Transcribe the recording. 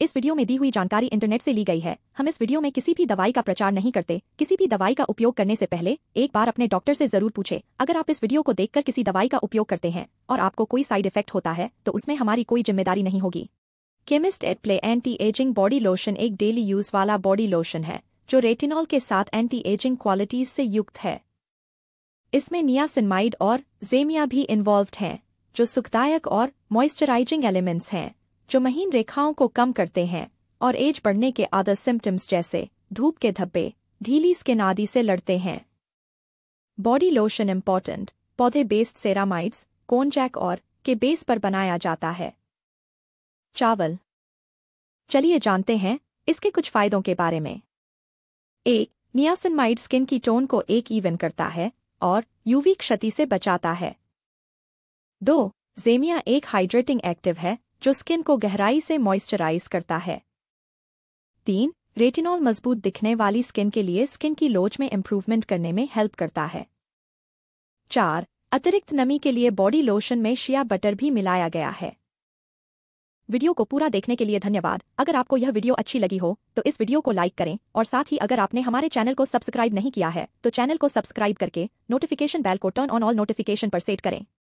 इस वीडियो में दी हुई जानकारी इंटरनेट से ली गई है हम इस वीडियो में किसी भी दवाई का प्रचार नहीं करते किसी भी दवाई का उपयोग करने से पहले एक बार अपने डॉक्टर से जरूर पूछे अगर आप इस वीडियो को देखकर किसी दवाई का उपयोग करते हैं और आपको कोई साइड इफेक्ट होता है तो उसमें हमारी कोई जिम्मेदारी नहीं होगी Chemist at Play anti aging body lotion एक डेली यूज वाला बॉडी लोशन है जो रेटिनॉल के साथ एंटी एजिंग क्वालिटीज से युक्त है इसमें नियासिनमाइड और जेमिया भी इन्वॉल्व है जो सुखदायक और मॉइस्चराइजिंग एलिमेंट्स हैं जो महीन रेखाओं को कम करते हैं और एज बढ़ने के आदर सिम्टम्स जैसे धूप के धब्बे ढीली स्किन आदि से लड़ते हैं बॉडी लोशन इम्पॉर्टेंट पौधे बेस्ड सेरामाइड्स कोनजैक और के बेस पर बनाया जाता है चावल चलिए जानते हैं इसके कुछ फायदों के बारे में एक नियासिनमाइड स्किन की टोन को एक इवन करता है और यूवी क्षति से बचाता है दो जेमिया एक हाइड्रेटिंग एक्टिव है जो स्किन को गहराई से मॉइस्चराइज करता है तीन रेटिनॉल मजबूत दिखने वाली स्किन के लिए स्किन की लोच में इम्प्रूवमेंट करने में हेल्प करता है चार अतिरिक्त नमी के लिए बॉडी लोशन में शिया बटर भी मिलाया गया है वीडियो को पूरा देखने के लिए धन्यवाद अगर आपको यह वीडियो अच्छी लगी हो तो इस वीडियो को लाइक करें और साथ ही अगर आपने हमारे चैनल को सब्सक्राइब नहीं किया है तो चैनल को सब्सक्राइब करके नोटिफिकेशन बेल को टर्न ऑन ऑल नोटिफिकेशन पर सेट करें